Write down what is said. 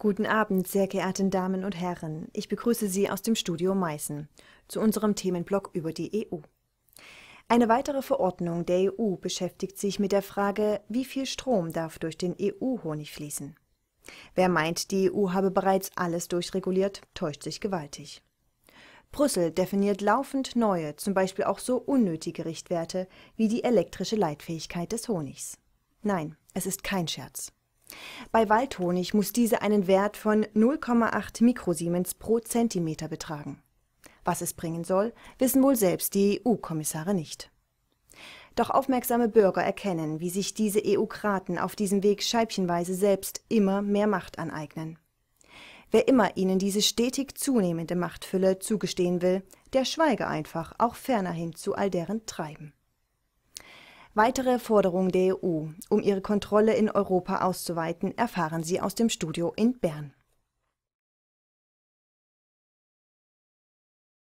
Guten Abend, sehr geehrten Damen und Herren. Ich begrüße Sie aus dem Studio Meißen zu unserem Themenblock über die EU. Eine weitere Verordnung der EU beschäftigt sich mit der Frage, wie viel Strom darf durch den EU-Honig fließen. Wer meint, die EU habe bereits alles durchreguliert, täuscht sich gewaltig. Brüssel definiert laufend neue, zum Beispiel auch so unnötige Richtwerte wie die elektrische Leitfähigkeit des Honigs. Nein, es ist kein Scherz. Bei Waldhonig muss diese einen Wert von 0,8 Mikrosiemens pro Zentimeter betragen. Was es bringen soll, wissen wohl selbst die EU-Kommissare nicht. Doch aufmerksame Bürger erkennen, wie sich diese EU-Kraten auf diesem Weg scheibchenweise selbst immer mehr Macht aneignen. Wer immer ihnen diese stetig zunehmende Machtfülle zugestehen will, der schweige einfach auch fernerhin zu all deren Treiben. Weitere Forderungen der EU, um ihre Kontrolle in Europa auszuweiten, erfahren Sie aus dem Studio in Bern.